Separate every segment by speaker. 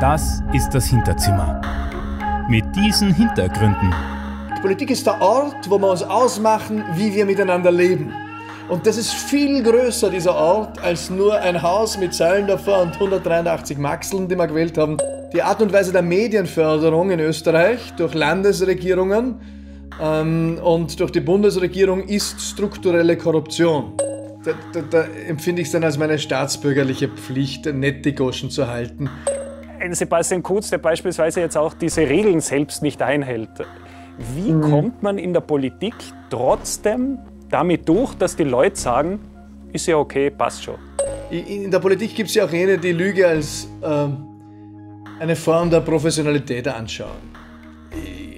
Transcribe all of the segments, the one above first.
Speaker 1: Das ist das Hinterzimmer. Mit diesen Hintergründen.
Speaker 2: Die Politik ist der Ort, wo wir uns ausmachen, wie wir miteinander leben. Und das ist viel größer, dieser Ort, als nur ein Haus mit Seilen davor und 183 Maxeln, die wir gewählt haben. Die Art und Weise der Medienförderung in Österreich durch Landesregierungen ähm, und durch die Bundesregierung ist strukturelle Korruption da, da, da empfinde ich es dann als meine staatsbürgerliche Pflicht, nett die Goschen zu halten. Ein Sebastian Kurz,
Speaker 3: der beispielsweise jetzt auch diese Regeln selbst nicht einhält. Wie hm. kommt man in der Politik trotzdem damit durch, dass die Leute sagen, ist ja okay,
Speaker 2: passt schon? In der Politik gibt es ja auch jene, die Lüge als ähm, eine Form der Professionalität anschauen.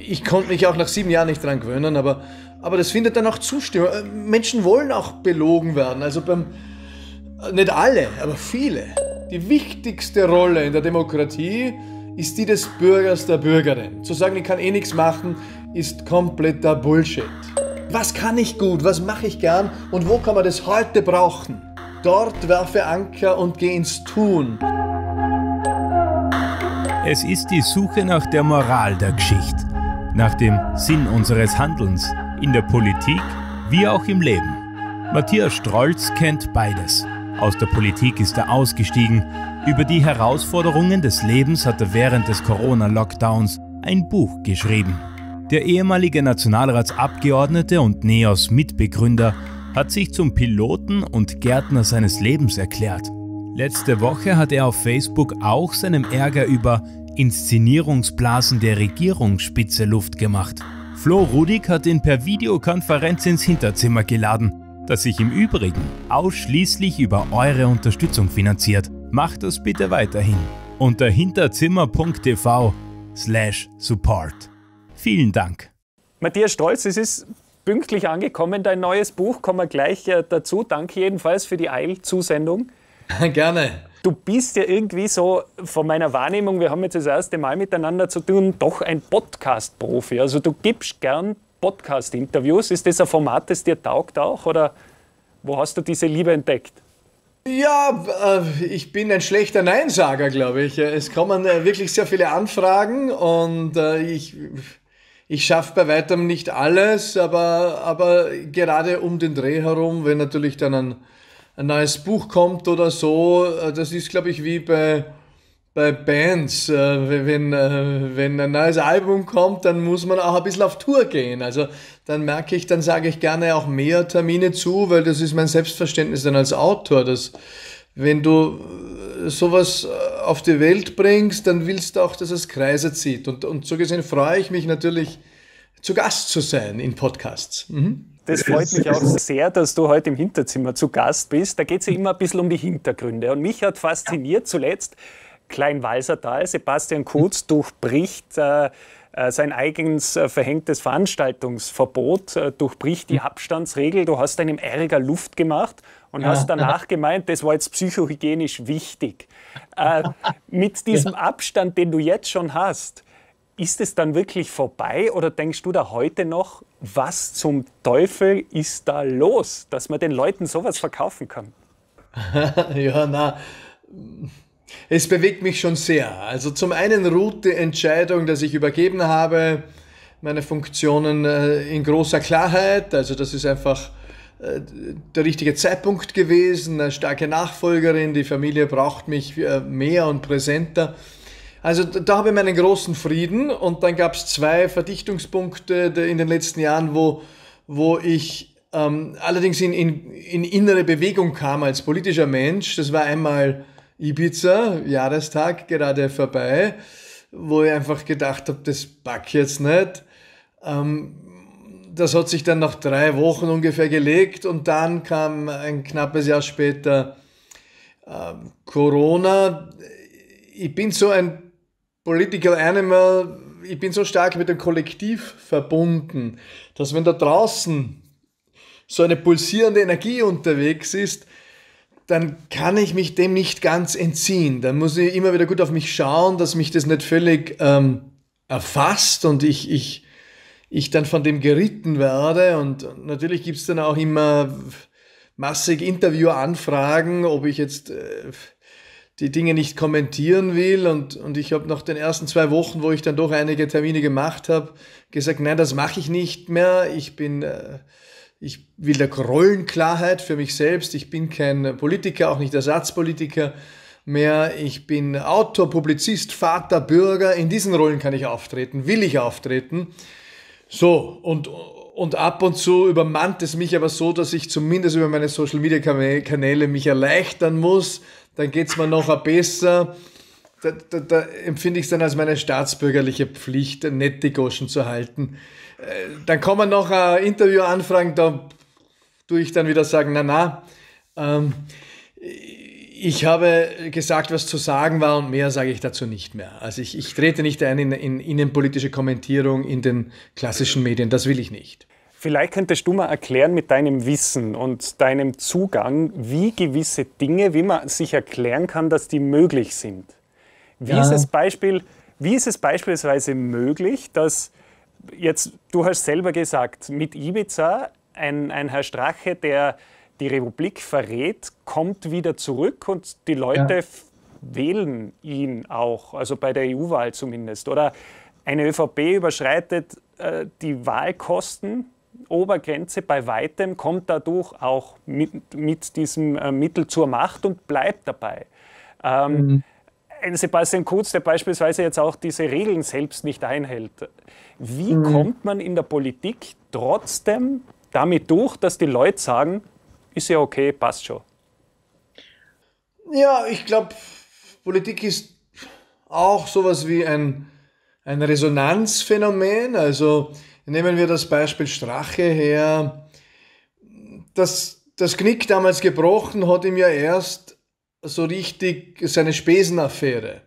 Speaker 2: Ich konnte mich auch nach sieben Jahren nicht daran gewöhnen, aber aber das findet dann auch Zustimmung. Äh, Menschen wollen auch belogen werden. Also beim, äh, nicht alle, aber viele. Die wichtigste Rolle in der Demokratie ist die des Bürgers, der Bürgerin. Zu sagen, ich kann eh nichts machen, ist kompletter Bullshit. Was kann ich gut, was mache ich gern und wo kann man das heute brauchen? Dort werfe Anker und geh ins Tun.
Speaker 1: Es ist die Suche nach der Moral der Geschichte, nach dem Sinn unseres Handelns in der Politik wie auch im Leben. Matthias Strolz kennt beides. Aus der Politik ist er ausgestiegen. Über die Herausforderungen des Lebens hat er während des Corona-Lockdowns ein Buch geschrieben. Der ehemalige Nationalratsabgeordnete und NEOS-Mitbegründer hat sich zum Piloten und Gärtner seines Lebens erklärt. Letzte Woche hat er auf Facebook auch seinem Ärger über Inszenierungsblasen der Regierungsspitze Luft gemacht. Flo Rudig hat ihn per Videokonferenz ins Hinterzimmer geladen, das sich im Übrigen ausschließlich über eure Unterstützung finanziert. Macht das bitte weiterhin unter hinterzimmer.tv slash support. Vielen Dank.
Speaker 3: Matthias Stolz, es ist pünktlich angekommen, dein neues Buch, kommen wir gleich äh, dazu. Danke jedenfalls für die Eilzusendung.
Speaker 2: Gerne
Speaker 3: du bist ja irgendwie so von meiner Wahrnehmung, wir haben jetzt das erste Mal miteinander zu tun, doch ein Podcast-Profi. Also du gibst gern Podcast-Interviews. Ist das ein Format, das dir taugt auch? Oder wo hast du diese Liebe entdeckt?
Speaker 2: Ja, äh, ich bin ein schlechter Neinsager, glaube ich. Es kommen äh, wirklich sehr viele Anfragen und äh, ich, ich schaffe bei weitem nicht alles, aber, aber gerade um den Dreh herum, wenn natürlich dann ein ein neues Buch kommt oder so. Äh, das ist, glaube ich, wie bei, bei Bands. Äh, wenn, äh, wenn ein neues Album kommt, dann muss man auch ein bisschen auf Tour gehen. Also dann merke ich, dann sage ich gerne auch mehr Termine zu, weil das ist mein Selbstverständnis dann als Autor. Dass, wenn du sowas auf die Welt bringst, dann willst du auch, dass es Kreise zieht. Und, und so gesehen freue ich mich natürlich, zu Gast zu sein in Podcasts. Mhm. Das freut mich auch
Speaker 3: sehr, dass du heute im Hinterzimmer zu Gast bist. Da geht es ja immer ein bisschen um die Hintergründe. Und mich hat fasziniert zuletzt Kleinwalsertal. Sebastian Kurz durchbricht äh, äh sein eigens äh, verhängtes Veranstaltungsverbot, äh, durchbricht die Abstandsregel. Du hast deinem Ärger Luft gemacht und ja. hast danach gemeint, das war jetzt psychohygienisch wichtig. mit diesem Abstand, den du jetzt schon hast, ist es dann wirklich vorbei oder denkst du da heute noch, was zum Teufel ist da los, dass man den Leuten sowas verkaufen kann?
Speaker 2: ja, na, es bewegt mich schon sehr. Also zum einen ruht die Entscheidung, dass ich übergeben habe, meine Funktionen äh, in großer Klarheit. Also das ist einfach äh, der richtige Zeitpunkt gewesen, eine starke Nachfolgerin, die Familie braucht mich äh, mehr und präsenter. Also da habe ich meinen großen Frieden und dann gab es zwei Verdichtungspunkte in den letzten Jahren, wo, wo ich ähm, allerdings in, in, in innere Bewegung kam als politischer Mensch. Das war einmal Ibiza, Jahrestag gerade vorbei, wo ich einfach gedacht habe, das pack jetzt nicht. Ähm, das hat sich dann nach drei Wochen ungefähr gelegt und dann kam ein knappes Jahr später äh, Corona. Ich bin so ein Political Animal, ich bin so stark mit dem Kollektiv verbunden, dass wenn da draußen so eine pulsierende Energie unterwegs ist, dann kann ich mich dem nicht ganz entziehen. Dann muss ich immer wieder gut auf mich schauen, dass mich das nicht völlig ähm, erfasst und ich, ich, ich dann von dem geritten werde. Und natürlich gibt es dann auch immer massig Interviewanfragen, ob ich jetzt... Äh, die Dinge nicht kommentieren will. Und, und ich habe nach den ersten zwei Wochen, wo ich dann doch einige Termine gemacht habe, gesagt, nein, das mache ich nicht mehr. Ich bin, äh, ich will der Rollenklarheit für mich selbst. Ich bin kein Politiker, auch nicht Ersatzpolitiker mehr. Ich bin Autor, Publizist, Vater, Bürger. In diesen Rollen kann ich auftreten, will ich auftreten. So, und und ab und zu übermannt es mich aber so, dass ich zumindest über meine Social Media Kanäle mich erleichtern muss. Dann geht es mir noch besser. Da, da, da empfinde ich es dann als meine staatsbürgerliche Pflicht, nett die Goschen zu halten. Äh, dann kommen noch äh, Interviewanfragen, da tue ich dann wieder sagen, na na. Ähm, ich habe gesagt, was zu sagen war und mehr sage ich dazu nicht mehr. Also ich, ich trete nicht ein in, in innenpolitische Kommentierung in den klassischen Medien, das will ich nicht.
Speaker 3: Vielleicht könntest du mal erklären mit deinem Wissen und deinem Zugang, wie gewisse Dinge, wie man sich erklären kann, dass die möglich sind. Wie, ja. ist, es Beispiel, wie ist es beispielsweise möglich, dass jetzt, du hast selber gesagt, mit Ibiza ein, ein Herr Strache, der die Republik verrät, kommt wieder zurück und die Leute ja. wählen ihn auch, also bei der EU-Wahl zumindest. Oder eine ÖVP überschreitet äh, die Wahlkosten Obergrenze bei weitem, kommt dadurch auch mit, mit diesem äh, Mittel zur Macht und bleibt dabei. Ähm, mhm. Ein Sebastian Kurz, der beispielsweise jetzt auch diese Regeln selbst nicht einhält. Wie mhm. kommt man in der Politik trotzdem damit durch, dass die Leute sagen, ist ja okay, passt schon?
Speaker 2: Ja, ich glaube, Politik ist auch sowas wie ein, ein Resonanzphänomen. Also Nehmen wir das Beispiel Strache her. Das, das Knick damals gebrochen hat ihm ja erst so richtig seine Spesenaffäre.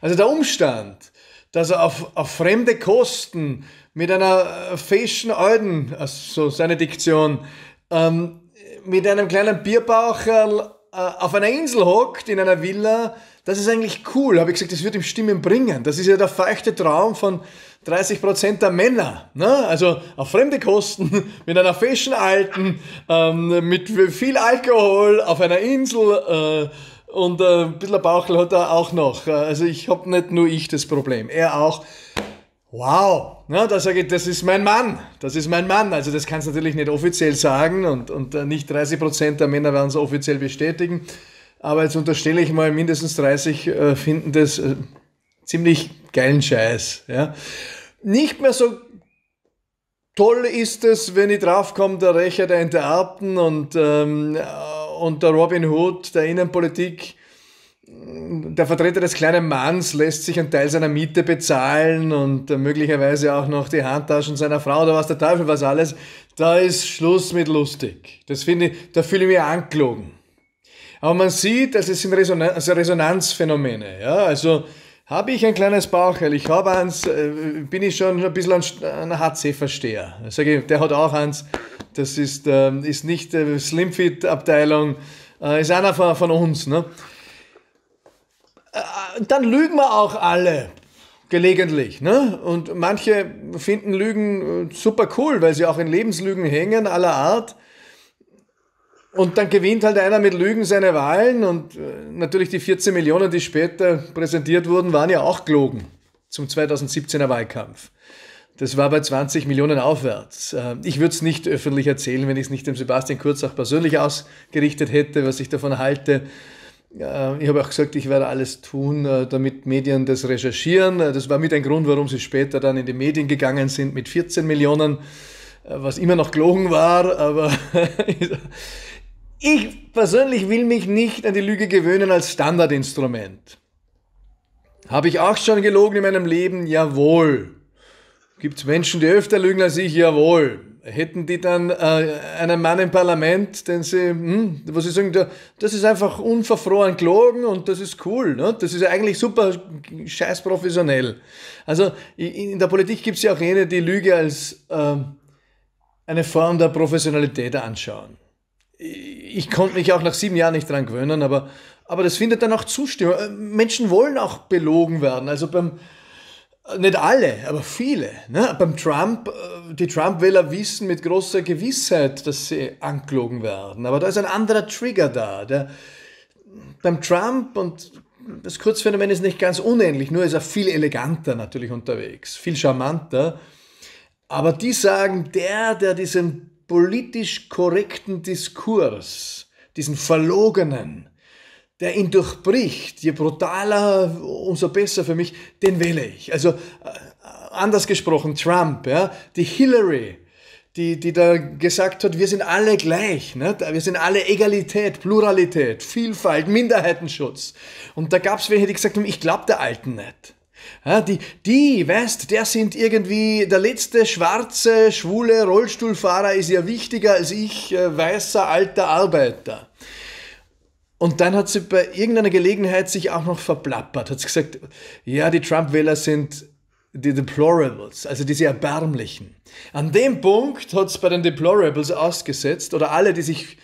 Speaker 2: Also der Umstand, dass er auf, auf fremde Kosten mit einer feschen Alten, also seine Diktion, ähm, mit einem kleinen Bierbaucherl äh, auf einer Insel hockt, in einer Villa, das ist eigentlich cool, habe ich gesagt, das wird ihm Stimmen bringen. Das ist ja der feuchte Traum von 30% der Männer. Ne? Also auf fremde Kosten, mit einer feschen Alten, ähm, mit viel Alkohol, auf einer Insel äh, und äh, ein bisschen Bauchel hat er auch noch. Also ich habe nicht nur ich das Problem, er auch. Wow, ja, ne? da sage ich, das ist mein Mann, das ist mein Mann. Also das kannst du natürlich nicht offiziell sagen und, und äh, nicht 30% der Männer werden es offiziell bestätigen. Aber jetzt unterstelle ich mal, mindestens 30 äh, finden das äh, ziemlich geilen Scheiß. Ja. Nicht mehr so toll ist es, wenn ich draufkomme, der Rächer der Interakten und, ähm, äh, und der Robin Hood der Innenpolitik. Der Vertreter des kleinen Manns lässt sich einen Teil seiner Miete bezahlen und äh, möglicherweise auch noch die Handtaschen seiner Frau oder was der Teufel was alles. Da ist Schluss mit lustig. Das finde ich, da fühle ich mich angelogen. Aber man sieht, dass es sind Resonanz, also Resonanzphänomene. Ja? Also habe ich ein kleines Bauchfell, ich habe eins, äh, bin ich schon ein bisschen ein HC-Versteher. Sage ich, Der hat auch eins, das ist, ähm, ist nicht äh, Slimfit-Abteilung, äh, ist einer von, von uns. Ne? Dann lügen wir auch alle gelegentlich. Ne? Und manche finden Lügen super cool, weil sie auch in Lebenslügen hängen aller Art. Und dann gewinnt halt einer mit Lügen seine Wahlen und äh, natürlich die 14 Millionen, die später präsentiert wurden, waren ja auch gelogen zum 2017er Wahlkampf. Das war bei 20 Millionen aufwärts. Äh, ich würde es nicht öffentlich erzählen, wenn ich es nicht dem Sebastian Kurz auch persönlich ausgerichtet hätte, was ich davon halte. Äh, ich habe auch gesagt, ich werde alles tun, damit Medien das recherchieren. Das war mit ein Grund, warum sie später dann in die Medien gegangen sind mit 14 Millionen, was immer noch gelogen war, aber ich persönlich will mich nicht an die Lüge gewöhnen als Standardinstrument. Habe ich auch schon gelogen in meinem Leben? Jawohl. Gibt es Menschen, die öfter lügen als ich? Jawohl. Hätten die dann äh, einen Mann im Parlament, den sie, hm, was sie sagen, das ist einfach unverfroren gelogen und das ist cool. Ne? Das ist ja eigentlich super scheiß professionell. Also in der Politik gibt es ja auch jene, die Lüge als äh, eine Form der Professionalität anschauen ich konnte mich auch nach sieben Jahren nicht dran gewöhnen, aber, aber das findet dann auch Zustimmung. Äh, Menschen wollen auch belogen werden. Also beim, äh, nicht alle, aber viele. Ne? Beim Trump, äh, die Trump-Wähler wissen mit großer Gewissheit, dass sie angelogen werden. Aber da ist ein anderer Trigger da. Der, beim Trump und das Kurzphänomen ist nicht ganz unähnlich, nur ist er viel eleganter natürlich unterwegs, viel charmanter. Aber die sagen, der, der diesen politisch korrekten Diskurs, diesen verlogenen, der ihn durchbricht, je brutaler, umso besser für mich, den wähle ich. Also äh, anders gesprochen, Trump, ja, die Hillary, die, die da gesagt hat, wir sind alle gleich, ne? wir sind alle Egalität, Pluralität, Vielfalt, Minderheitenschutz. Und da gab es welche, die gesagt haben, ich glaube der Alten nicht. Ja, die, die, weißt, der sind irgendwie, der letzte schwarze, schwule Rollstuhlfahrer ist ja wichtiger als ich, äh, weißer, alter Arbeiter. Und dann hat sie bei irgendeiner Gelegenheit sich auch noch verplappert, hat sie gesagt, ja, die Trump-Wähler sind die Deplorables, also diese Erbärmlichen. An dem Punkt hat es bei den Deplorables ausgesetzt oder alle, die sich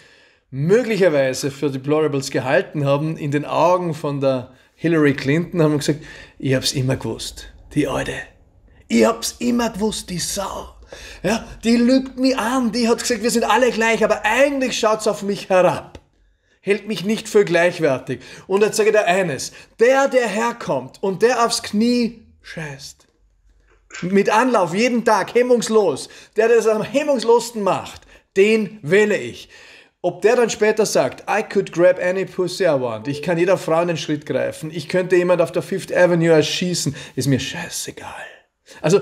Speaker 2: möglicherweise für Deplorables gehalten haben, in den Augen von der Hillary Clinton haben gesagt, ich hab's immer gewusst, die Alte. Ich hab's immer gewusst, die Sau. Ja, die lügt mich an, die hat gesagt, wir sind alle gleich, aber eigentlich schaut's auf mich herab. Hält mich nicht für gleichwertig. Und jetzt sage ich dir eines, der, der herkommt und der aufs Knie scheißt, mit Anlauf jeden Tag, hemmungslos, der der das am hemmungslosten macht, den wähle ich. Ob der dann später sagt, I could grab any pussy I want, ich kann jeder Frau in den Schritt greifen, ich könnte jemand auf der Fifth Avenue erschießen, ist mir scheißegal. Also,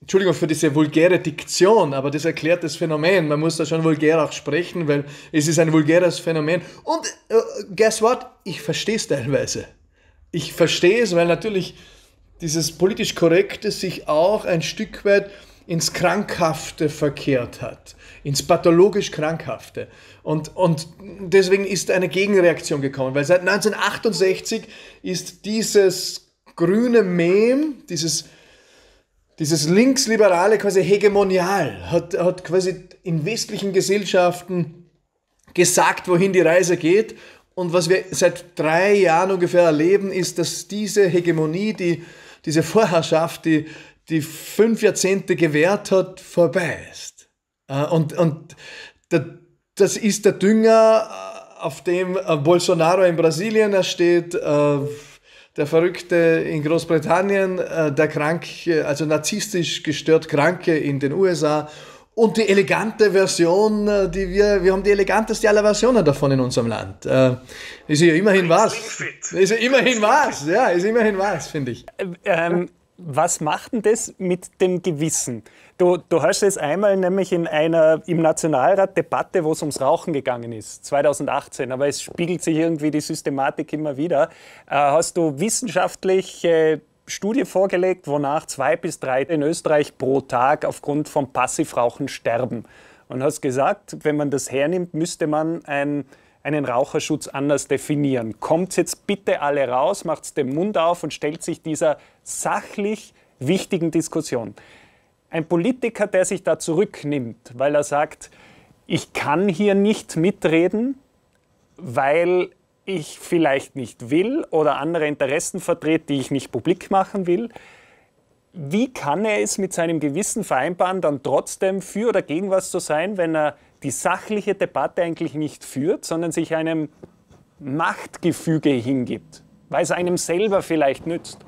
Speaker 2: Entschuldigung für diese vulgäre Diktion, aber das erklärt das Phänomen. Man muss da schon vulgär auch sprechen, weil es ist ein vulgäres Phänomen. Und uh, guess what? Ich verstehe es teilweise. Ich verstehe es, weil natürlich dieses politisch Korrekte sich auch ein Stück weit ins Krankhafte verkehrt hat, ins pathologisch Krankhafte. Und, und deswegen ist eine Gegenreaktion gekommen, weil seit 1968 ist dieses grüne Mem, dieses, dieses linksliberale quasi hegemonial, hat, hat quasi in westlichen Gesellschaften gesagt, wohin die Reise geht. Und was wir seit drei Jahren ungefähr erleben, ist, dass diese Hegemonie, die, diese Vorherrschaft, die, die fünf Jahrzehnte gewährt hat, vorbei ist. Äh, und, und das ist der Dünger, äh, auf dem äh, Bolsonaro in Brasilien steht, der Verrückte in Großbritannien, der kranke, also narzisstisch gestört Kranke in den USA und die elegante Version, die wir, wir haben die eleganteste aller Versionen davon in unserem Land. Ist ja immerhin was. Ist ja immerhin was, ja, ist immerhin was, finde ich. Ähm, ähm
Speaker 3: was macht denn das mit dem Gewissen? Du, du hast es einmal nämlich in einer im Nationalrat Debatte, wo es ums Rauchen gegangen ist, 2018, aber es spiegelt sich irgendwie die Systematik immer wieder. Äh, hast du wissenschaftliche Studie vorgelegt, wonach zwei bis drei in Österreich pro Tag aufgrund von Passivrauchen sterben. Und hast gesagt, wenn man das hernimmt, müsste man ein einen Raucherschutz anders definieren. Kommt jetzt bitte alle raus, macht den Mund auf und stellt sich dieser sachlich wichtigen Diskussion. Ein Politiker, der sich da zurücknimmt, weil er sagt, ich kann hier nicht mitreden, weil ich vielleicht nicht will oder andere Interessen vertrete, die ich nicht publik machen will. Wie kann er es mit seinem Gewissen vereinbaren, dann trotzdem für oder gegen was zu sein, wenn er die sachliche Debatte eigentlich nicht führt, sondern sich einem
Speaker 2: Machtgefüge hingibt,
Speaker 3: weil es einem selber
Speaker 2: vielleicht nützt.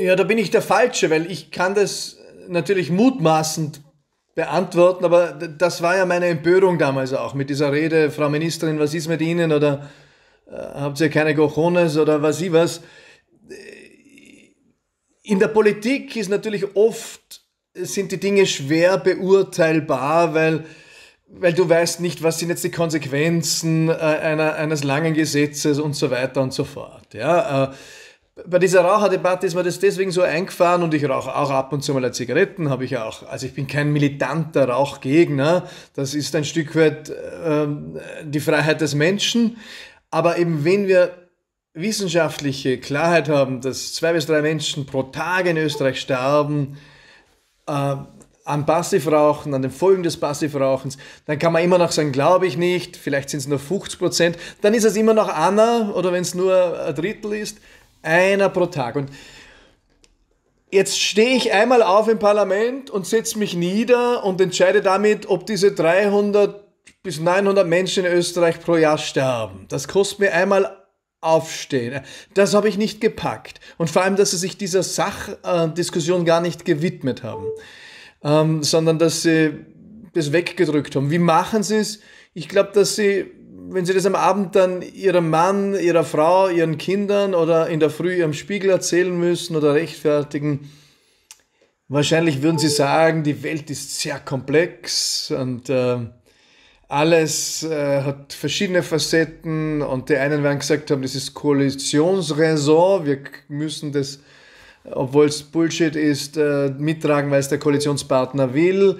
Speaker 2: Ja, da bin ich der Falsche, weil ich kann das natürlich mutmaßend beantworten, aber das war ja meine Empörung damals auch mit dieser Rede, Frau Ministerin, was ist mit Ihnen oder äh, habt ihr keine Gochones oder was ich was. Äh, in der Politik ist natürlich oft sind die Dinge schwer beurteilbar, weil, weil du weißt nicht, was sind jetzt die Konsequenzen äh, einer, eines langen Gesetzes und so weiter und so fort. Ja, äh, bei dieser Raucherdebatte ist mir das deswegen so eingefahren und ich rauche auch ab und zu mal Zigaretten, habe ich auch. Also ich bin kein militanter Rauchgegner. Das ist ein Stück weit äh, die Freiheit des Menschen. Aber eben wenn wir wissenschaftliche Klarheit haben, dass zwei bis drei Menschen pro Tag in Österreich sterben, äh, am Passivrauchen, an den Folgen des Passivrauchens, dann kann man immer noch sagen, glaube ich nicht, vielleicht sind es nur 50 Prozent, dann ist es immer noch einer oder wenn es nur ein Drittel ist, einer pro Tag. Und jetzt stehe ich einmal auf im Parlament und setze mich nieder und entscheide damit, ob diese 300 bis 900 Menschen in Österreich pro Jahr sterben. Das kostet mir einmal aufstehen. Das habe ich nicht gepackt. Und vor allem, dass sie sich dieser Sachdiskussion gar nicht gewidmet haben, ähm, sondern dass sie das weggedrückt haben. Wie machen sie es? Ich glaube, dass sie, wenn sie das am Abend dann ihrem Mann, ihrer Frau, ihren Kindern oder in der Früh ihrem Spiegel erzählen müssen oder rechtfertigen, wahrscheinlich würden sie sagen, die Welt ist sehr komplex und äh, alles äh, hat verschiedene Facetten und die einen werden gesagt haben, das ist Koalitionsraison, wir müssen das, obwohl es Bullshit ist, äh, mittragen, weil es der Koalitionspartner will.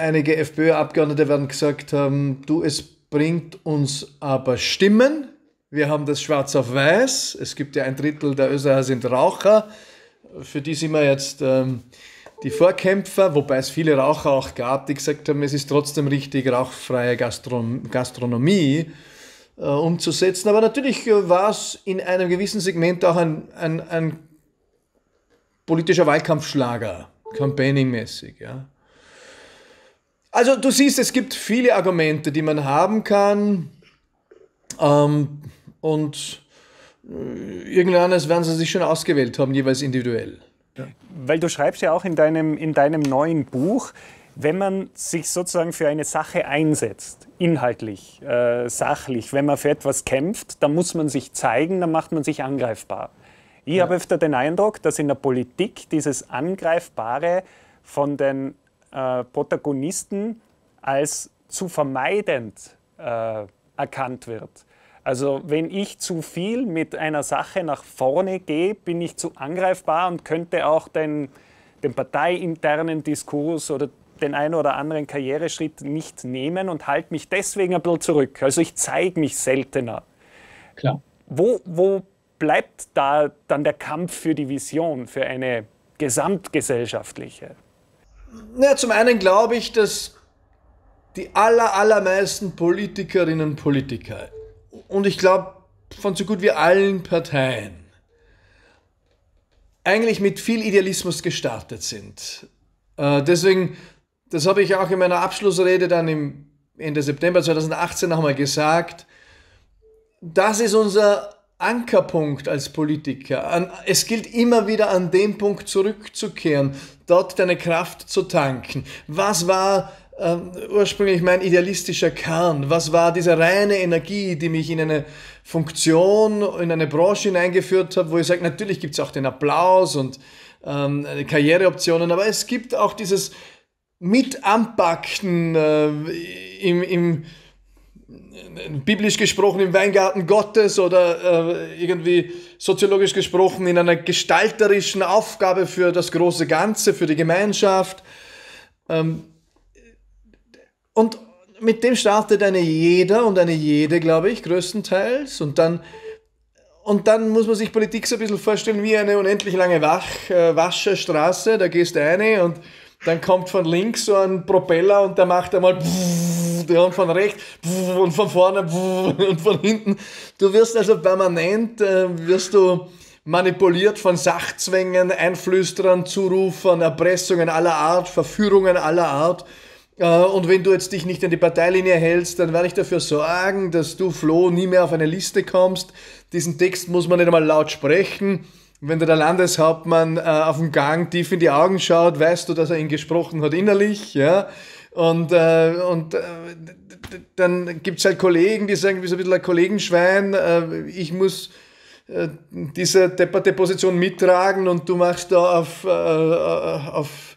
Speaker 2: Einige FPÖ-Abgeordnete werden gesagt haben, du, es bringt uns aber Stimmen. Wir haben das schwarz auf weiß. Es gibt ja ein Drittel der Österreicher sind Raucher. Für die sind wir jetzt... Ähm, die Vorkämpfer, wobei es viele Raucher auch gab, die gesagt haben, es ist trotzdem richtig, rauchfreie Gastron Gastronomie äh, umzusetzen. Aber natürlich äh, war es in einem gewissen Segment auch ein, ein, ein politischer Wahlkampfschlager, campaigningmäßig. Ja. Also du siehst, es gibt viele Argumente, die man haben kann. Ähm, und äh, irgendeines werden sie sich schon ausgewählt haben, jeweils individuell. Weil du schreibst ja auch in deinem, in deinem neuen
Speaker 3: Buch, wenn man sich sozusagen für eine Sache einsetzt, inhaltlich, äh, sachlich, wenn man für etwas kämpft, dann muss man sich zeigen, dann macht man sich angreifbar. Ich ja. habe öfter den Eindruck, dass in der Politik dieses Angreifbare von den äh, Protagonisten als zu vermeidend äh, erkannt wird. Also wenn ich zu viel mit einer Sache nach vorne gehe, bin ich zu angreifbar und könnte auch den, den parteiinternen Diskurs oder den einen oder anderen Karriereschritt nicht nehmen und halte mich deswegen ein bisschen zurück. Also ich zeige mich seltener. Klar. Wo, wo bleibt da dann der Kampf für die Vision, für eine gesamtgesellschaftliche?
Speaker 2: Na, zum einen glaube ich, dass die aller, allermeisten Politikerinnen und Politiker und ich glaube von so gut wie allen Parteien eigentlich mit viel Idealismus gestartet sind. Äh, deswegen, das habe ich auch in meiner Abschlussrede dann im Ende September 2018 nochmal gesagt, das ist unser Ankerpunkt als Politiker. An, es gilt immer wieder an den Punkt zurückzukehren, dort deine Kraft zu tanken. Was war ähm, ursprünglich mein idealistischer Kern? Was war diese reine Energie, die mich in eine Funktion, in eine Branche hineingeführt hat, wo ich sage, natürlich gibt es auch den Applaus und ähm, Karriereoptionen, aber es gibt auch dieses Mitanpacken äh, im, im biblisch gesprochen im Weingarten Gottes oder äh, irgendwie soziologisch gesprochen in einer gestalterischen Aufgabe für das große Ganze, für die Gemeinschaft. Ähm, und mit dem startet eine jeder und eine jede, glaube ich, größtenteils. Und dann, und dann muss man sich Politik so ein bisschen vorstellen wie eine unendlich lange Wach, äh, Wascherstraße. Da gehst du eine und dann kommt von links so ein Propeller und der macht einmal und von rechts und von vorne und von hinten. Du wirst also permanent, äh, wirst du manipuliert von Sachzwängen, Einflüsterern, Zurufern, Erpressungen aller Art, Verführungen aller Art. Äh, und wenn du jetzt dich nicht an die Parteilinie hältst, dann werde ich dafür sorgen, dass du, Flo, nie mehr auf eine Liste kommst. Diesen Text muss man nicht einmal laut sprechen. Wenn dir der Landeshauptmann äh, auf dem Gang tief in die Augen schaut, weißt du, dass er ihn gesprochen hat innerlich. Ja? Und, äh, und dann gibt es halt Kollegen, die sagen, wie so ein bisschen ein Kollegenschwein. ich muss diese depperte Position mittragen und du machst da auf, auf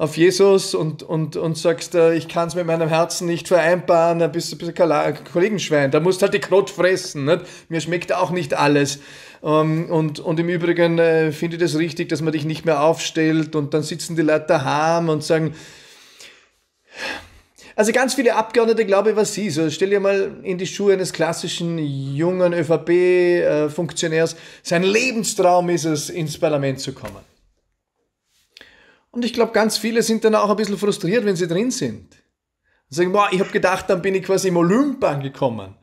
Speaker 2: auf Jesus und, und, und sagst, äh, ich kann es mit meinem Herzen nicht vereinbaren, bist du ein bisschen, bisschen Kollegenschwein, da musst du halt die Krot fressen. Nicht? Mir schmeckt auch nicht alles. Ähm, und, und im Übrigen äh, finde ich das richtig, dass man dich nicht mehr aufstellt und dann sitzen die Leute daheim und sagen, also ganz viele Abgeordnete, glaube ich, was sie so. Also stell dir mal in die Schuhe eines klassischen jungen ÖVP-Funktionärs. Äh, Sein Lebenstraum ist es, ins Parlament zu kommen. Und ich glaube, ganz viele sind dann auch ein bisschen frustriert, wenn sie drin sind. Und sagen, boah, ich habe gedacht, dann bin ich quasi im Olymp angekommen.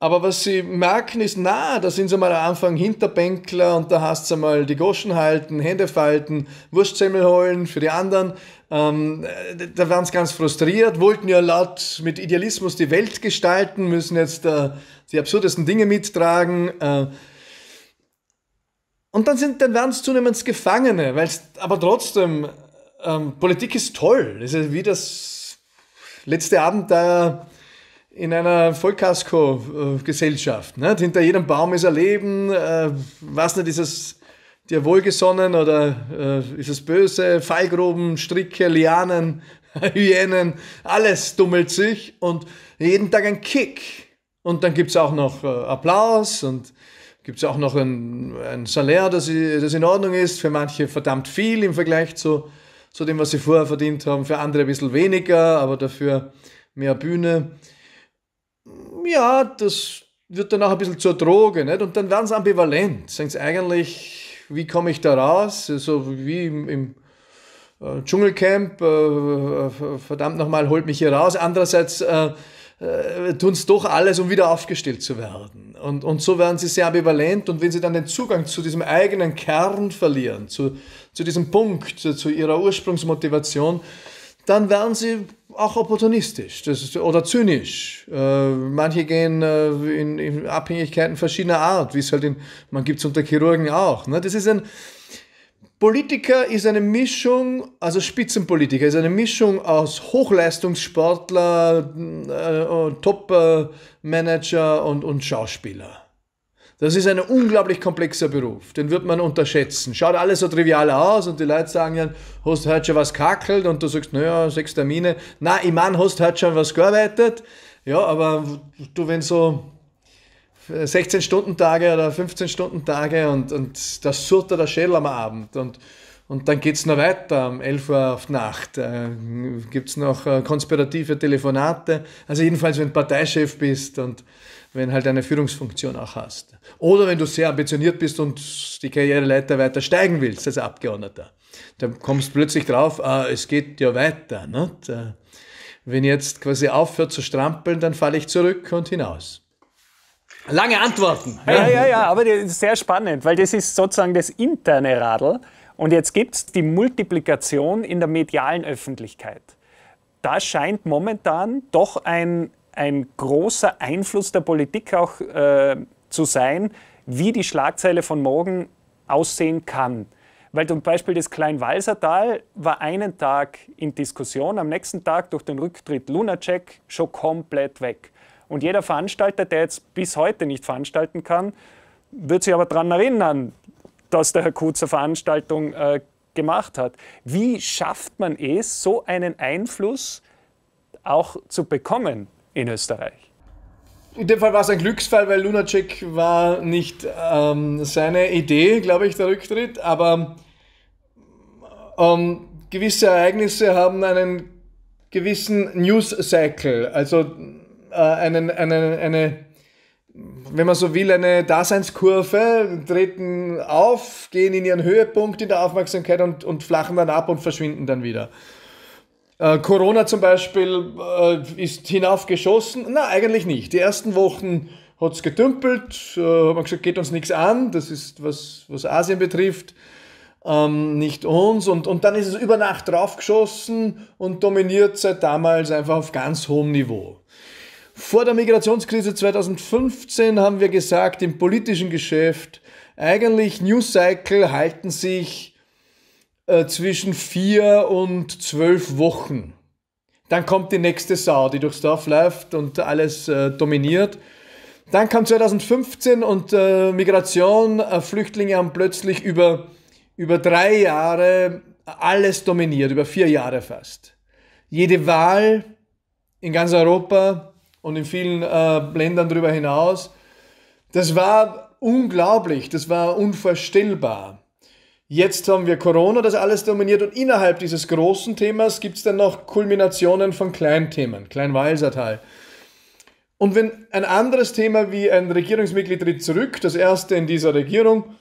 Speaker 2: Aber was sie merken ist, na, da sind sie mal am Anfang Hinterbänkler und da hast du mal die Goschen halten, Hände falten, Wurstsemmel holen für die anderen. Ähm, da waren sie ganz frustriert, wollten ja laut mit Idealismus die Welt gestalten, müssen jetzt äh, die absurdesten Dinge mittragen. Äh, und dann, dann werden es zunehmend Gefangene, weil aber trotzdem, ähm, Politik ist toll. Es ist wie das letzte Abenteuer in einer Vollkasko-Gesellschaft. Nicht? Ne? Hinter jedem Baum ist ein Leben, äh, was nicht, ist es dir wohlgesonnen oder äh, ist es böse, Fallgruben, Stricke, Lianen, Hyänen, alles dummelt sich und jeden Tag ein Kick. Und dann gibt es auch noch äh, Applaus und Gibt es auch noch ein, ein Salär, das, das in Ordnung ist, für manche verdammt viel im Vergleich zu, zu dem, was sie vorher verdient haben, für andere ein bisschen weniger, aber dafür mehr Bühne. Ja, das wird dann auch ein bisschen zur Droge, nicht? Und dann werden sie ambivalent. Sagen sie eigentlich, wie komme ich da raus? So also wie im, im äh, Dschungelcamp, äh, äh verdammt nochmal, holt mich hier raus. Andererseits äh, äh, tun es doch alles, um wieder aufgestellt zu werden. Und, und so werden sie sehr ambivalent und wenn sie dann den Zugang zu diesem eigenen Kern verlieren, zu, zu diesem Punkt, zu, zu ihrer Ursprungsmotivation, dann werden sie auch opportunistisch das ist, oder zynisch. Äh, manche gehen äh, in, in, Abhängigkeiten verschiedener Art, wie es halt in, man gibt es unter Chirurgen auch. Ne? Das ist ein, Politiker ist eine Mischung, also Spitzenpolitiker ist eine Mischung aus Hochleistungssportler, äh, äh, Top-Manager und, und Schauspieler. Das ist ein unglaublich komplexer Beruf, den wird man unterschätzen. Schaut alles so trivial aus und die Leute sagen dann, hast heute schon was kackelt und du sagst, naja, sechs Termine. Na, ich meine, hast heute schon was gearbeitet. Ja, aber du, wenn so 16-Stunden-Tage oder 15-Stunden-Tage und, und das surrt der Schädel am Abend. Und, und dann geht es noch weiter, um 11 Uhr auf Nacht äh, gibt es noch äh, konspirative Telefonate. Also jedenfalls, wenn du Parteichef bist und wenn halt eine Führungsfunktion auch hast. Oder wenn du sehr ambitioniert bist und die Karriereleiter weiter steigen willst als Abgeordneter. Dann kommst du plötzlich drauf, äh, es geht ja weiter. Nicht? Äh, wenn jetzt quasi aufhört zu strampeln, dann falle ich zurück und hinaus. Lange Antworten. Ja, ja, ja, aber das ist sehr spannend, weil das ist
Speaker 3: sozusagen das interne Radl. Und jetzt gibt es die Multiplikation in der medialen Öffentlichkeit. Da scheint momentan doch ein, ein großer Einfluss der Politik auch äh, zu sein, wie die Schlagzeile von morgen aussehen kann. Weil zum Beispiel das Kleinwalsertal war einen Tag in Diskussion, am nächsten Tag durch den Rücktritt Lunacek schon komplett weg. Und jeder Veranstalter, der jetzt bis heute nicht veranstalten kann, wird sich aber daran erinnern, dass der Herr Kutzer Veranstaltung äh, gemacht hat. Wie schafft man es, so einen Einfluss auch zu bekommen in Österreich?
Speaker 2: In dem Fall war es ein Glücksfall, weil Lunacek war nicht ähm, seine Idee, glaube ich, der Rücktritt, aber ähm, gewisse Ereignisse haben einen gewissen News Cycle. Also äh, einen, einen, eine, wenn man so will, eine Daseinskurve, treten auf, gehen in ihren Höhepunkt in der Aufmerksamkeit und, und flachen dann ab und verschwinden dann wieder. Äh, Corona zum Beispiel äh, ist hinaufgeschossen. Na, eigentlich nicht. Die ersten Wochen hat es gedümpelt, äh, hat man gesagt, geht uns nichts an, das ist was, was Asien betrifft, ähm, nicht uns. Und, und dann ist es über Nacht draufgeschossen und dominiert seit damals einfach auf ganz hohem Niveau. Vor der Migrationskrise 2015 haben wir gesagt, im politischen Geschäft, eigentlich News Cycle halten sich äh, zwischen vier und zwölf Wochen. Dann kommt die nächste Sau, die durchs Dorf läuft und alles äh, dominiert. Dann kam 2015 und äh, Migration, Flüchtlinge haben plötzlich über, über drei Jahre alles dominiert, über vier Jahre fast. Jede Wahl in ganz Europa, und in vielen äh, Ländern darüber hinaus. Das war unglaublich, das war unvorstellbar. Jetzt haben wir Corona, das alles dominiert und innerhalb dieses großen Themas gibt es dann noch Kulminationen von Kleinthemen, Kleinwalsertal. Und wenn ein anderes Thema wie ein Regierungsmitglied tritt zurück, das erste in dieser Regierung,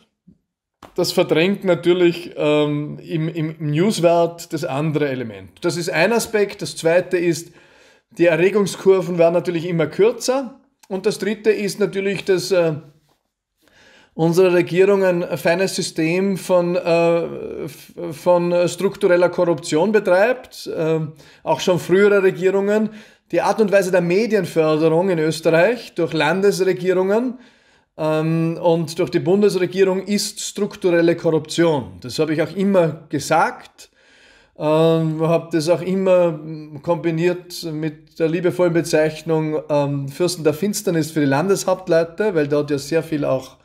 Speaker 2: das verdrängt natürlich ähm, im, im Newswert das andere Element. Das ist ein Aspekt. Das zweite ist, die Erregungskurven werden natürlich immer kürzer. Und das Dritte ist natürlich, dass äh, unsere Regierung ein feines System von, äh, von struktureller Korruption betreibt. Äh, auch schon frühere Regierungen. Die Art und Weise der Medienförderung in Österreich durch Landesregierungen ähm, und durch die Bundesregierung ist strukturelle Korruption. Das habe ich auch immer gesagt. Ähm, habe das auch immer kombiniert mit der liebevollen Bezeichnung ähm, Fürsten der Finsternis für die Landeshauptleute, weil dort ja sehr viel auch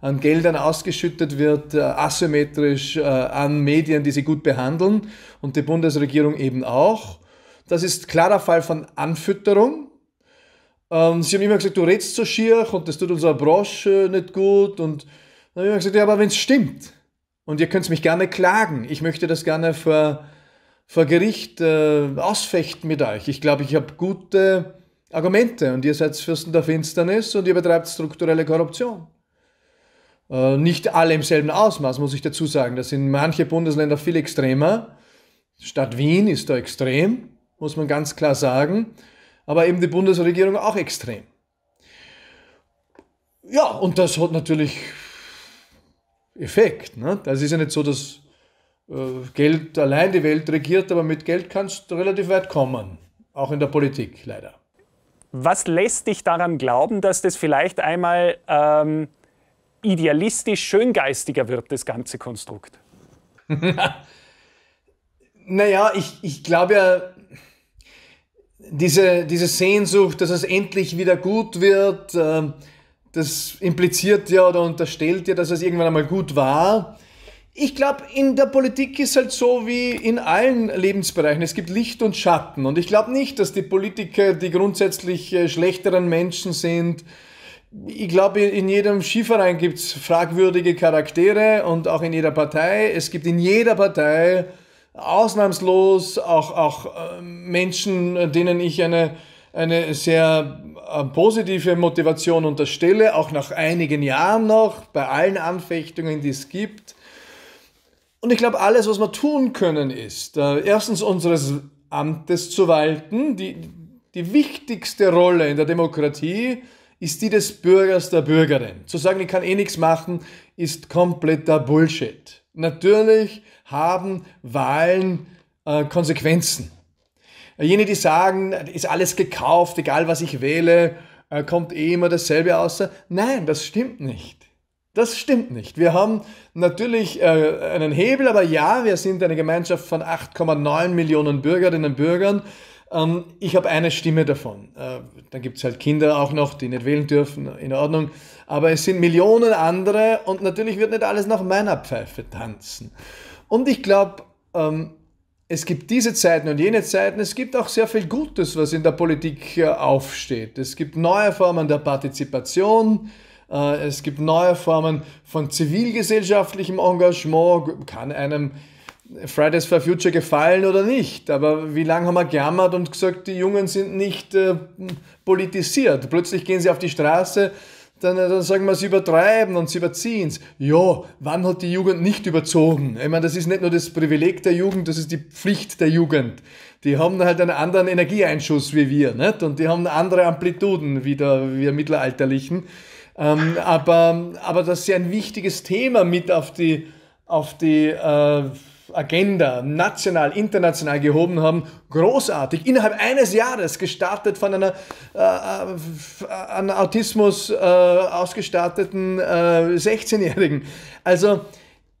Speaker 2: an Geldern ausgeschüttet wird, äh, asymmetrisch äh, an Medien, die sie gut behandeln und die Bundesregierung eben auch. Das ist klarer Fall von Anfütterung. Ähm, sie haben immer gesagt, du redst so schier und das tut unserer Branche nicht gut und dann habe ich gesagt, ja, aber wenn es stimmt, und ihr könnt mich gerne klagen. Ich möchte das gerne vor, vor Gericht äh, ausfechten mit euch. Ich glaube, ich habe gute Argumente und ihr seid Fürsten der Finsternis und ihr betreibt strukturelle Korruption. Äh, nicht alle im selben Ausmaß, muss ich dazu sagen. Das sind manche Bundesländer viel extremer. Stadt Wien ist da extrem, muss man ganz klar sagen. Aber eben die Bundesregierung auch extrem. Ja, und das hat natürlich Effekt. Ne? Das ist ja nicht so, dass äh, Geld allein die Welt regiert, aber mit Geld kannst du relativ weit kommen, auch in der Politik leider. Was lässt dich daran
Speaker 3: glauben, dass das vielleicht einmal ähm, idealistisch schöngeistiger wird,
Speaker 2: das ganze Konstrukt? naja, ich, ich glaube ja, diese, diese Sehnsucht, dass es endlich wieder gut wird, äh, das impliziert ja oder unterstellt ja, dass es irgendwann einmal gut war. Ich glaube, in der Politik ist halt so wie in allen Lebensbereichen. Es gibt Licht und Schatten. Und ich glaube nicht, dass die Politiker die grundsätzlich äh, schlechteren Menschen sind. Ich glaube, in jedem Skiverein gibt es fragwürdige Charaktere und auch in jeder Partei. Es gibt in jeder Partei ausnahmslos auch, auch äh, Menschen, denen ich eine eine sehr ähm, positive Motivation unterstelle, auch nach einigen Jahren noch, bei allen Anfechtungen, die es gibt. Und ich glaube, alles, was wir tun können, ist, äh, erstens unseres Amtes zu walten. Die, die wichtigste Rolle in der Demokratie ist die des Bürgers, der Bürgerin. Zu sagen, ich kann eh nichts machen, ist kompletter Bullshit. Natürlich haben Wahlen äh, Konsequenzen. Jene, die sagen, ist alles gekauft, egal was ich wähle, äh, kommt eh immer dasselbe aus. Nein, das stimmt nicht. Das stimmt nicht. Wir haben natürlich äh, einen Hebel, aber ja, wir sind eine Gemeinschaft von 8,9 Millionen Bürgerinnen und Bürgern ähm, ich habe eine Stimme davon. Äh, dann gibt es halt Kinder auch noch, die nicht wählen dürfen, in Ordnung. Aber es sind Millionen andere und natürlich wird nicht alles nach meiner Pfeife tanzen. Und ich glaube, ähm, es gibt diese Zeiten und jene Zeiten. Es gibt auch sehr viel Gutes, was in der Politik äh, aufsteht. Es gibt neue Formen der Partizipation. Äh, es gibt neue Formen von zivilgesellschaftlichem Engagement. Kann einem Fridays for Future gefallen oder nicht? Aber wie lange haben wir gejammert und gesagt, die Jungen sind nicht äh, politisiert? Plötzlich gehen sie auf die Straße dann, äh, dann sagen wir, sie übertreiben und sie überziehen es. Ja, wann hat die Jugend nicht überzogen? Ich meine, das ist nicht nur das Privileg der Jugend, das ist die Pflicht der Jugend. Die haben halt einen anderen Energieeinschuss wie wir, nicht? Und die haben andere Amplituden wie der, wir Mittelalterlichen. Ähm, aber, aber dass sie ein wichtiges Thema mit auf die, auf die äh, Agenda national, international gehoben haben. Großartig. Innerhalb eines Jahres gestartet von einer äh, äh an Autismus äh, ausgestatteten äh, 16-Jährigen. Also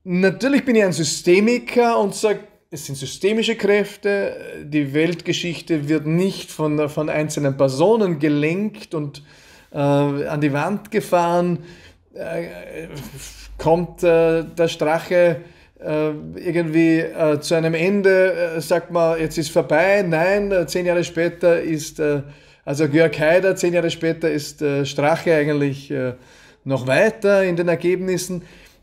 Speaker 2: natürlich bin ich ein Systemiker und sage, es sind systemische Kräfte, die Weltgeschichte wird nicht von, von einzelnen Personen gelenkt und äh, an die Wand gefahren. Äh, kommt der Strache äh, irgendwie äh, zu einem Ende äh, sagt man, jetzt ist vorbei. Nein, äh, zehn Jahre später ist, äh, also Georg Haider, zehn Jahre später ist äh, Strache eigentlich noch weiter in den Ergebnissen.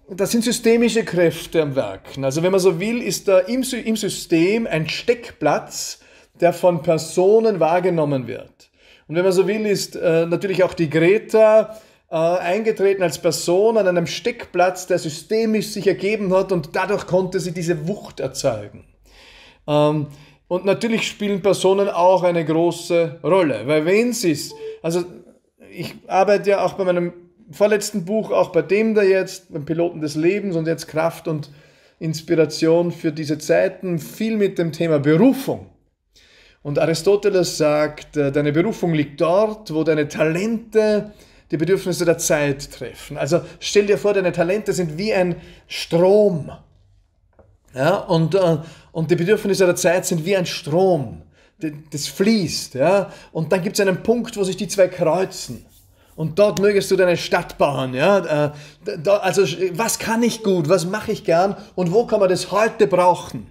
Speaker 2: Das sind systemische Kräfte am Werken. Also wenn man so will, ist da im, im System ein Steckplatz, der von Personen wahrgenommen wird. Und wenn man so will, ist natürlich auch die Greta, äh, eingetreten als Person an einem Steckplatz, der systemisch sich ergeben hat und dadurch konnte sie diese Wucht erzeugen. Ähm, und natürlich spielen Personen auch eine große Rolle, weil wenn sie es, also ich arbeite ja auch bei meinem vorletzten Buch, auch bei dem da jetzt, beim Piloten des Lebens und jetzt Kraft und Inspiration für diese Zeiten, viel mit dem Thema Berufung. Und Aristoteles sagt, äh, deine Berufung liegt dort, wo deine Talente, äh, die Bedürfnisse der Zeit treffen. Also stell dir vor, deine Talente sind wie ein Strom. Ja, und, äh, und die Bedürfnisse der Zeit sind wie ein Strom. Das fließt. Ja? Und dann gibt es einen Punkt, wo sich die zwei kreuzen. Und dort mögest du deine Stadt bauen. Ja? Äh, also was kann ich gut, was mache ich gern und wo kann man das heute brauchen?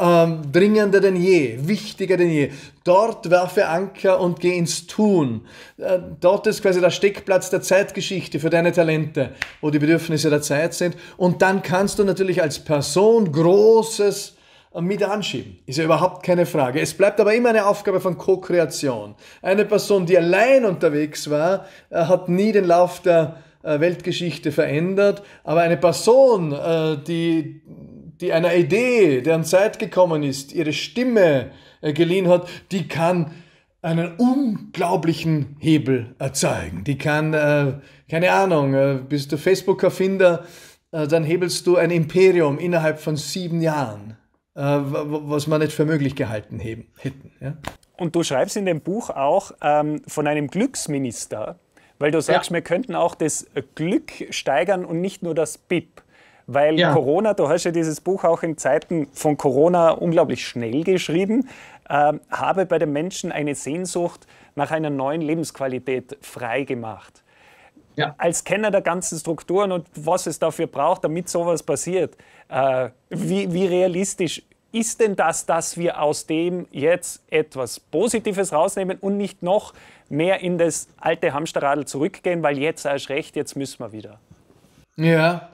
Speaker 2: ähm, dringender denn je, wichtiger denn je. Dort werfe Anker und geh ins Tun. Äh, dort ist quasi der Steckplatz der Zeitgeschichte für deine Talente, wo die Bedürfnisse der Zeit sind. Und dann kannst du natürlich als Person Großes äh, mit anschieben. Ist ja überhaupt keine Frage. Es bleibt aber immer eine Aufgabe von Co-Kreation. Eine Person, die allein unterwegs war, äh, hat nie den Lauf der äh, Weltgeschichte verändert, aber eine Person, die die einer Idee, deren Zeit gekommen ist, ihre Stimme äh, geliehen hat, die kann einen unglaublichen Hebel erzeugen. Die kann, äh, keine Ahnung, äh, bist du Facebook-Erfinder, äh, dann hebelst du ein Imperium innerhalb von sieben Jahren, äh, was man nicht für möglich gehalten heben, hätten. Ja? Und du schreibst in dem Buch auch ähm, von einem Glücksminister,
Speaker 3: weil du sagst, ja. wir könnten auch das Glück steigern und nicht nur das BIP weil ja. Corona, du hast ja dieses Buch auch in Zeiten von Corona unglaublich schnell geschrieben, äh, habe bei den Menschen eine Sehnsucht nach einer neuen Lebensqualität freigemacht. Ja. Als Kenner der ganzen Strukturen und was es dafür braucht, damit sowas passiert, äh, wie, wie realistisch ist denn das, dass wir aus dem jetzt etwas Positives rausnehmen und nicht noch mehr in das alte Hamsterradl zurückgehen, weil jetzt erst recht, jetzt müssen wir wieder?
Speaker 2: Ja,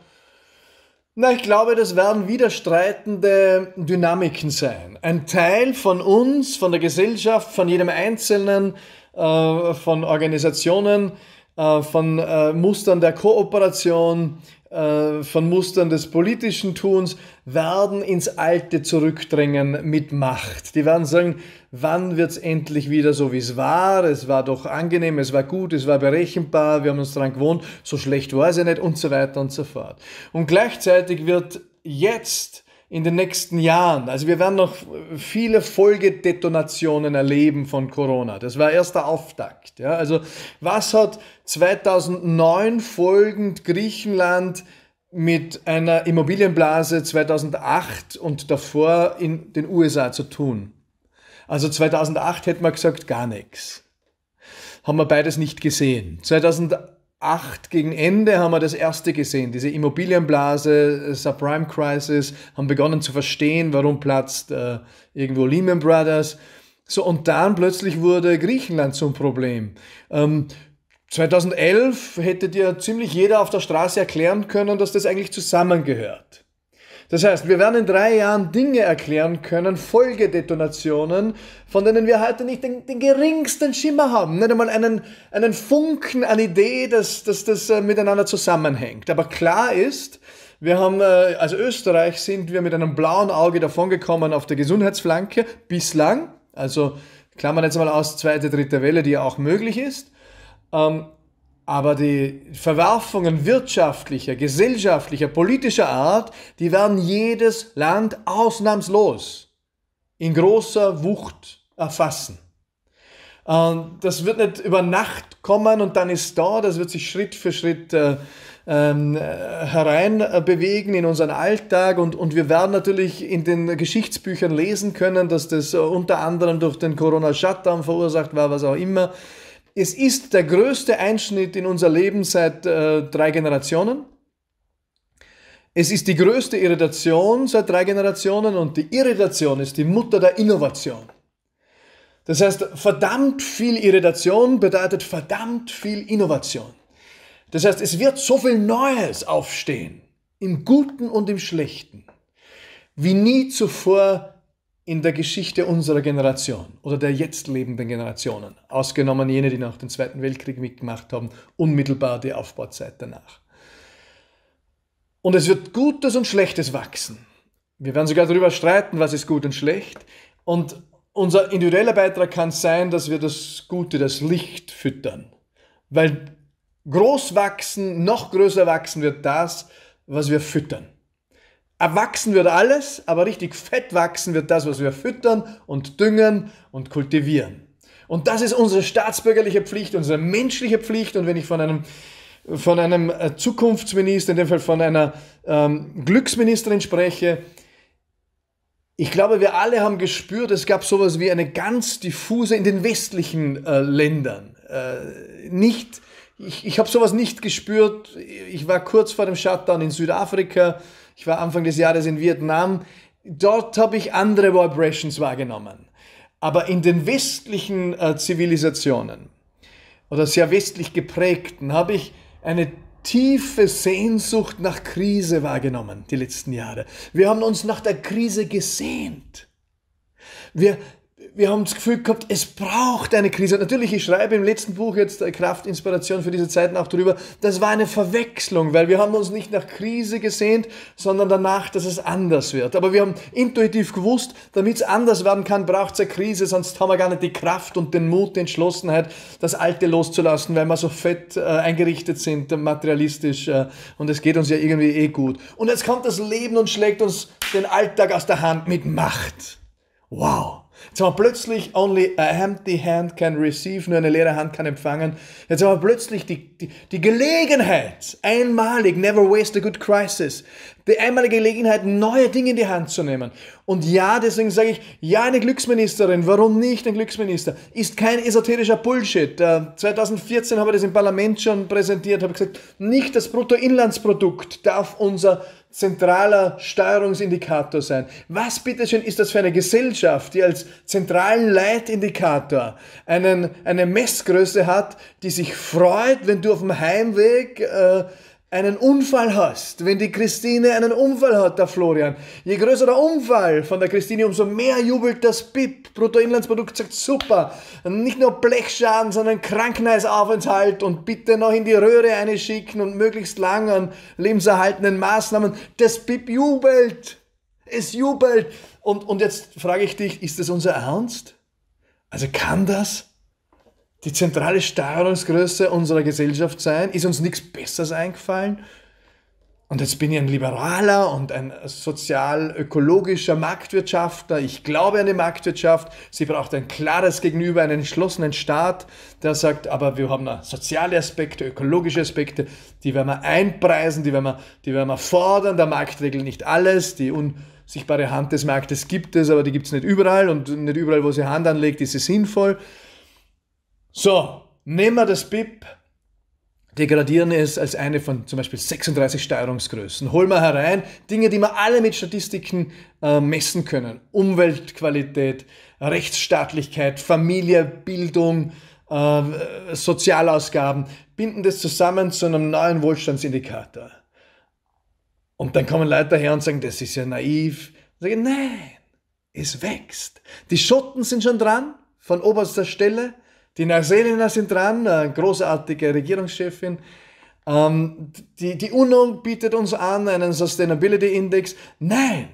Speaker 2: na, ich glaube, das werden widerstreitende Dynamiken sein. Ein Teil von uns, von der Gesellschaft, von jedem Einzelnen, äh, von Organisationen, äh, von äh, Mustern der Kooperation, von Mustern des politischen Tuns, werden ins Alte zurückdrängen mit Macht. Die werden sagen, wann wird es endlich wieder so, wie es war? Es war doch angenehm, es war gut, es war berechenbar, wir haben uns daran gewohnt, so schlecht war es ja nicht und so weiter und so fort. Und gleichzeitig wird jetzt in den nächsten Jahren. Also wir werden noch viele Folgedetonationen erleben von Corona. Das war erster Auftakt. Ja? Also was hat 2009 folgend Griechenland mit einer Immobilienblase 2008 und davor in den USA zu tun? Also 2008 hätten wir gesagt, gar nichts. Haben wir beides nicht gesehen. 2008 gegen Ende haben wir das erste gesehen, diese Immobilienblase, äh, Subprime Crisis, haben begonnen zu verstehen, warum platzt äh, irgendwo Lehman Brothers. So, und dann plötzlich wurde Griechenland zum Problem. Ähm, 2011 hätte dir ziemlich jeder auf der Straße erklären können, dass das eigentlich zusammengehört. Das heißt, wir werden in drei Jahren Dinge erklären können, Folgedetonationen, von denen wir heute nicht den, den geringsten Schimmer haben, nicht einmal einen, einen Funken an Idee, dass, dass das äh, miteinander zusammenhängt. Aber klar ist, wir haben, äh, als Österreich sind wir mit einem blauen Auge davongekommen auf der Gesundheitsflanke bislang. Also klammern jetzt mal aus, zweite, dritte Welle, die ja auch möglich ist. Ähm, aber die Verwerfungen wirtschaftlicher, gesellschaftlicher, politischer Art, die werden jedes Land ausnahmslos in großer Wucht erfassen. Ähm, das wird nicht über Nacht kommen und dann ist da, das wird sich Schritt für Schritt äh, ähm, hereinbewegen äh, in unseren Alltag und, und wir werden natürlich in den Geschichtsbüchern lesen können, dass das äh, unter anderem durch den Corona-Shutdown verursacht war, was auch immer. Es ist der größte Einschnitt in unser Leben seit äh, drei Generationen. Es ist die größte Irritation seit drei Generationen und die Irritation ist die Mutter der Innovation. Das heißt, verdammt viel Irritation bedeutet verdammt viel Innovation. Das heißt, es wird so viel Neues aufstehen, im Guten und im Schlechten, wie nie zuvor in der Geschichte unserer Generation oder der jetzt lebenden Generationen, ausgenommen jene, die nach dem Zweiten Weltkrieg mitgemacht haben, unmittelbar die Aufbauzeit danach. Und es wird Gutes und Schlechtes wachsen. Wir werden sogar darüber streiten, was ist gut und schlecht. Und unser individueller Beitrag kann sein, dass wir das Gute, das Licht füttern. Weil groß wachsen, noch größer wachsen wird das, was wir füttern. Erwachsen wird alles, aber richtig fett wachsen wird das, was wir füttern und düngen und kultivieren. Und das ist unsere staatsbürgerliche Pflicht, unsere menschliche Pflicht. Und wenn ich von einem, von einem äh, Zukunftsminister, in dem Fall von einer ähm, Glücksministerin spreche, ich glaube, wir alle haben gespürt, es gab sowas wie eine ganz diffuse in den westlichen äh, Ländern. Äh, nicht, ich ich habe sowas nicht gespürt. Ich war kurz vor dem Shutdown in Südafrika ich war Anfang des Jahres in Vietnam. Dort habe ich andere Vibrations wahrgenommen. Aber in den westlichen äh, Zivilisationen oder sehr westlich geprägten habe ich eine tiefe Sehnsucht nach Krise wahrgenommen die letzten Jahre. Wir haben uns nach der Krise gesehnt. Wir wir haben das Gefühl gehabt, es braucht eine Krise. Und natürlich, ich schreibe im letzten Buch jetzt äh, Kraft, Inspiration für diese Zeiten auch drüber. Das war eine Verwechslung, weil wir haben uns nicht nach Krise gesehnt, sondern danach, dass es anders wird. Aber wir haben intuitiv gewusst, damit es anders werden kann, braucht es eine Krise, sonst haben wir gar nicht die Kraft und den Mut, die Entschlossenheit, das Alte loszulassen, weil wir so fett äh, eingerichtet sind, materialistisch. Äh, und es geht uns ja irgendwie eh gut. Und jetzt kommt das Leben und schlägt uns den Alltag aus der Hand mit Macht. Wow. Jetzt haben wir plötzlich only a empty hand can receive, nur eine leere Hand kann empfangen. Jetzt haben wir plötzlich die, die, die Gelegenheit, einmalig, never waste a good crisis, die einmalige Gelegenheit, neue Dinge in die Hand zu nehmen. Und ja, deswegen sage ich, ja, eine Glücksministerin, warum nicht ein Glücksminister? Ist kein esoterischer Bullshit. 2014 habe ich das im Parlament schon präsentiert, habe gesagt, nicht das Bruttoinlandsprodukt darf unser zentraler Steuerungsindikator sein. Was bitteschön ist das für eine Gesellschaft, die als zentralen Leitindikator einen, eine Messgröße hat, die sich freut, wenn du auf dem Heimweg äh, einen Unfall hast, wenn die Christine einen Unfall hat, der Florian, je größer der Unfall von der Christine, umso mehr jubelt das BIP. Bruttoinlandsprodukt sagt super. Nicht nur Blechschaden, sondern Krankenhausaufenthalt und bitte noch in die Röhre eine schicken und möglichst lang an lebenserhaltenden Maßnahmen. Das BIP jubelt. Es jubelt. Und, und jetzt frage ich dich, ist das unser Ernst? Also kann das die zentrale Steuerungsgröße unserer Gesellschaft sein? Ist uns nichts Besseres eingefallen? Und jetzt bin ich ein Liberaler und ein sozial-ökologischer Marktwirtschaftler. Ich glaube an die Marktwirtschaft. Sie braucht ein klares Gegenüber, einen entschlossenen Staat, der sagt, aber wir haben soziale Aspekte, ökologische Aspekte, die werden wir einpreisen, die werden wir, die werden wir fordern. Der Markt regelt nicht alles. Die unsichtbare Hand des Marktes gibt es, aber die gibt es nicht überall. Und nicht überall, wo sie Hand anlegt, ist sie sinnvoll. So, nehmen wir das BIP, degradieren es als eine von zum Beispiel 36 Steuerungsgrößen. Holen wir herein Dinge, die wir alle mit Statistiken äh, messen können. Umweltqualität, Rechtsstaatlichkeit, Familie, Bildung, äh, Sozialausgaben, binden das zusammen zu einem neuen Wohlstandsindikator. Und dann kommen Leute daher und sagen, das ist ja naiv. Und sagen, nein, es wächst. Die Schotten sind schon dran, von oberster Stelle. Die Neuseeländer sind dran, eine äh, großartige Regierungschefin. Ähm, die, die UNO bietet uns an einen Sustainability Index. Nein,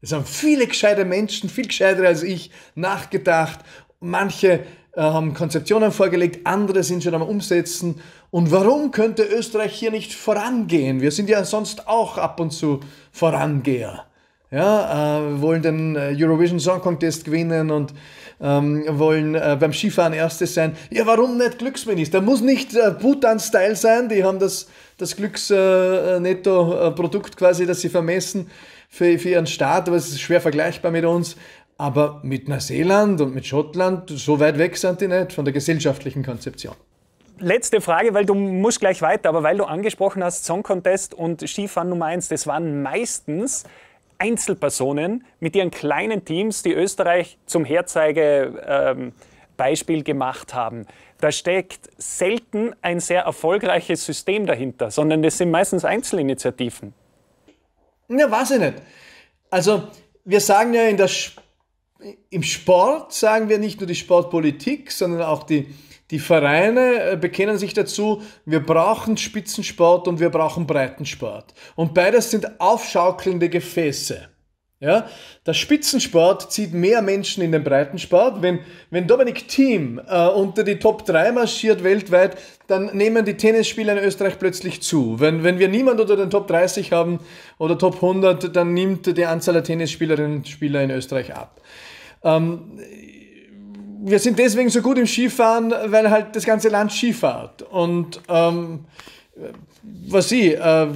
Speaker 2: es haben viele gescheite Menschen, viel gescheiter als ich, nachgedacht. Manche äh, haben Konzeptionen vorgelegt, andere sind schon am Umsetzen. Und warum könnte Österreich hier nicht vorangehen? Wir sind ja sonst auch ab und zu Vorangeher. Ja, äh, wollen den äh, Eurovision Song Contest gewinnen und ähm, wollen äh, beim Skifahren Erstes sein. Ja, warum nicht Glücksminister? Muss nicht äh, Bhutan-Style sein. Die haben das, das Glücksnetto-Produkt äh, äh, quasi, das sie vermessen für, für ihren Staat, aber es ist schwer vergleichbar mit uns. Aber mit Neuseeland und mit Schottland, so weit weg sind die nicht von der gesellschaftlichen Konzeption.
Speaker 3: Letzte Frage, weil du musst gleich weiter, aber weil du angesprochen hast, Song Contest und Skifahren Nummer 1, das waren meistens Einzelpersonen mit ihren kleinen Teams, die Österreich zum Herzeigebeispiel ähm, gemacht haben. Da steckt selten ein sehr erfolgreiches System dahinter, sondern das sind meistens Einzelinitiativen.
Speaker 2: Na, weiß ich nicht. Also, wir sagen ja in der Sp im Sport, sagen wir nicht nur die Sportpolitik, sondern auch die die Vereine äh, bekennen sich dazu, wir brauchen Spitzensport und wir brauchen Breitensport. Und beides sind aufschaukelnde Gefäße. Ja? Der Spitzensport zieht mehr Menschen in den Breitensport. Wenn, wenn Dominic Thiem äh, unter die Top 3 marschiert weltweit, dann nehmen die Tennisspieler in Österreich plötzlich zu. Wenn, wenn wir niemand unter den Top 30 haben oder Top 100, dann nimmt die Anzahl der Tennisspielerinnen und Spieler in Österreich ab. Ähm, wir sind deswegen so gut im Skifahren, weil halt das ganze Land Skifahrt. Und ähm, was sie, äh,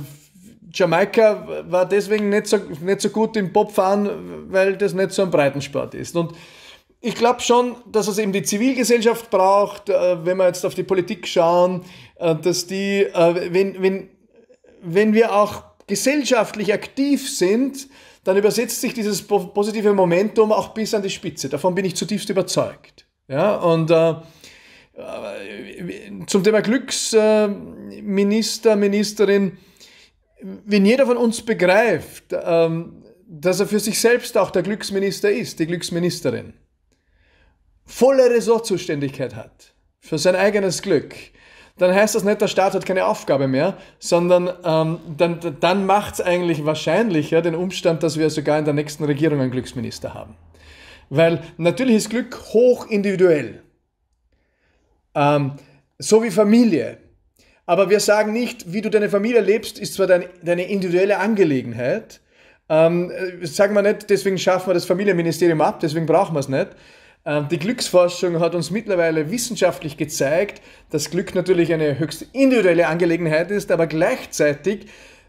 Speaker 2: Jamaika war deswegen nicht so, nicht so gut im Bobfahren, weil das nicht so ein Breitensport ist. Und ich glaube schon, dass es eben die Zivilgesellschaft braucht, äh, wenn wir jetzt auf die Politik schauen, äh, dass die, äh, wenn, wenn, wenn wir auch gesellschaftlich aktiv sind, dann übersetzt sich dieses positive Momentum auch bis an die Spitze. Davon bin ich zutiefst überzeugt. Ja, und äh, äh zum Thema Glücksminister, Ministerin, wenn jeder von uns begreift, ähm, dass er für sich selbst auch der Glücksminister ist, die Glücksministerin, volle Ressortzuständigkeit hat für sein eigenes Glück, dann heißt das nicht, der Staat hat keine Aufgabe mehr, sondern ähm, dann, dann macht es eigentlich wahrscheinlicher den Umstand, dass wir sogar in der nächsten Regierung einen Glücksminister haben. Weil natürlich ist Glück hoch individuell. Ähm, so wie Familie. Aber wir sagen nicht, wie du deine Familie lebst, ist zwar dein, deine individuelle Angelegenheit. Ähm, äh, sagen wir nicht, deswegen schaffen wir das Familienministerium ab, deswegen brauchen wir es nicht ähm, die Glücksforschung hat uns mittlerweile wissenschaftlich gezeigt, dass Glück natürlich eine höchst individuelle Angelegenheit ist, aber gleichzeitig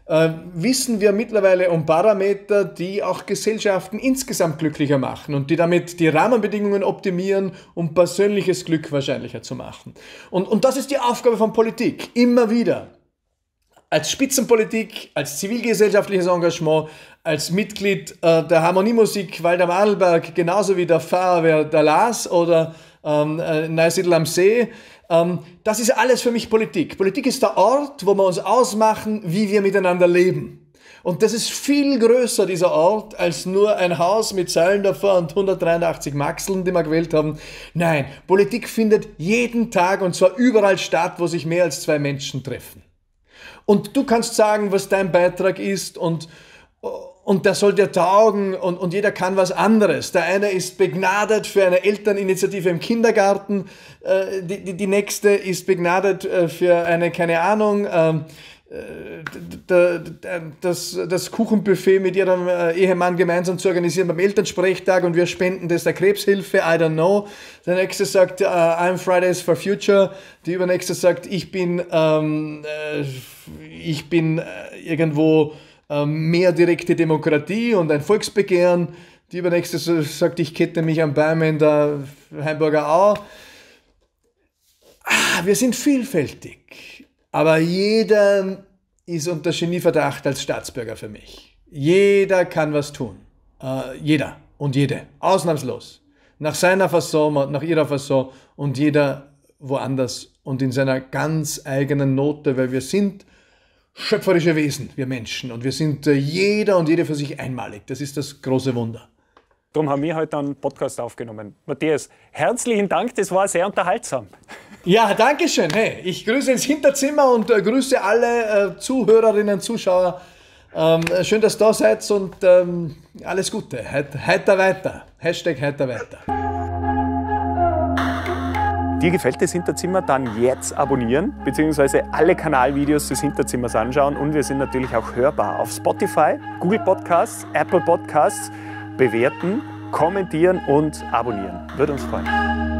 Speaker 2: ähm, wissen wir mittlerweile um Parameter, die auch Gesellschaften insgesamt glücklicher machen und die damit die Rahmenbedingungen optimieren, um persönliches Glück wahrscheinlicher zu machen. Und, und das ist die Aufgabe von Politik, immer wieder als Spitzenpolitik, als zivilgesellschaftliches Engagement, als Mitglied äh, der Harmoniemusik Walter Adelberg, genauso wie der Feuerwehr der Lars oder ähm, äh, Neusiedl am See. Ähm, das ist alles für mich Politik. Politik ist der Ort, wo wir uns ausmachen, wie wir miteinander leben. Und das ist viel größer, dieser Ort, als nur ein Haus mit Säulen davor und 183 Maxeln, die wir gewählt haben. Nein, Politik findet jeden Tag und zwar überall statt, wo sich mehr als zwei Menschen treffen. Und du kannst sagen, was dein Beitrag ist und, und der soll dir taugen und, und jeder kann was anderes. Der eine ist begnadet für eine Elterninitiative im Kindergarten, äh, die, die, die, nächste ist begnadet äh, für eine, keine Ahnung, äh, äh, das, das Kuchenbuffet mit ihrem äh, Ehemann gemeinsam zu organisieren beim Elternsprechtag und wir spenden das der Krebshilfe, I don't know. Der nächste sagt, uh, I'm Fridays for Future. Die übernächste sagt, ich bin, ähm, ich bin irgendwo ähm, mehr direkte Demokratie und ein Volksbegehren. Die übernächste sagt, ich kette mich am Baum in der Heimburger Au. Ah, wir sind vielfältig. Aber jeder ist unter Genieverdacht als Staatsbürger für mich. Jeder kann was tun. Äh, jeder und jede. Ausnahmslos. Nach seiner Fasson, nach ihrer Fasson und jeder woanders und in seiner ganz eigenen Note, weil wir sind schöpferische Wesen, wir Menschen. Und wir sind äh, jeder und jede für sich einmalig. Das ist das große Wunder. Darum haben wir heute einen Podcast aufgenommen.
Speaker 3: Matthias, herzlichen Dank, das war sehr unterhaltsam.
Speaker 2: Ja, danke schön. Hey, ich grüße ins Hinterzimmer und äh, grüße alle äh, Zuhörerinnen, Zuschauer. Ähm, schön, dass ihr da seid und ähm, alles Gute. Heiter weiter. Hashtag heiter weiter.
Speaker 3: Dir gefällt das Hinterzimmer? Dann jetzt abonnieren, beziehungsweise alle Kanalvideos des Hinterzimmers anschauen. Und wir sind natürlich auch hörbar auf Spotify, Google Podcasts, Apple Podcasts. Bewerten, kommentieren und abonnieren. Würde uns freuen.